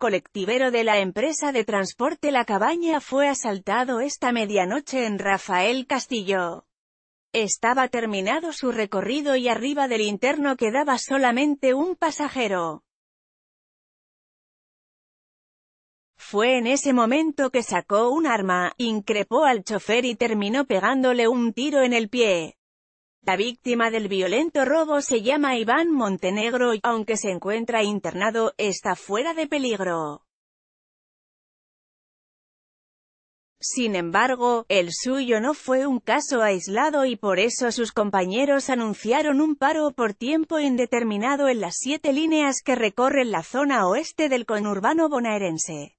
colectivero de la empresa de transporte La Cabaña fue asaltado esta medianoche en Rafael Castillo. Estaba terminado su recorrido y arriba del interno quedaba solamente un pasajero. Fue en ese momento que sacó un arma, increpó al chofer y terminó pegándole un tiro en el pie. La víctima del violento robo se llama Iván Montenegro y, aunque se encuentra internado, está fuera de peligro. Sin embargo, el suyo no fue un caso aislado y por eso sus compañeros anunciaron un paro por tiempo indeterminado en las siete líneas que recorren la zona oeste del conurbano bonaerense.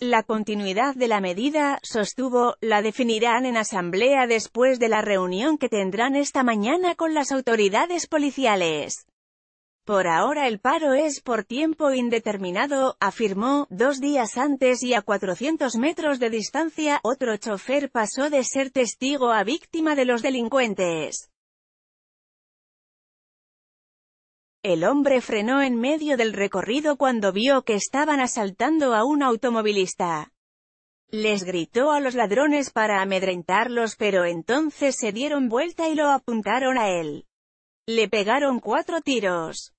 La continuidad de la medida, sostuvo, la definirán en asamblea después de la reunión que tendrán esta mañana con las autoridades policiales. Por ahora el paro es por tiempo indeterminado, afirmó, dos días antes y a 400 metros de distancia, otro chofer pasó de ser testigo a víctima de los delincuentes. El hombre frenó en medio del recorrido cuando vio que estaban asaltando a un automovilista. Les gritó a los ladrones para amedrentarlos pero entonces se dieron vuelta y lo apuntaron a él. Le pegaron cuatro tiros.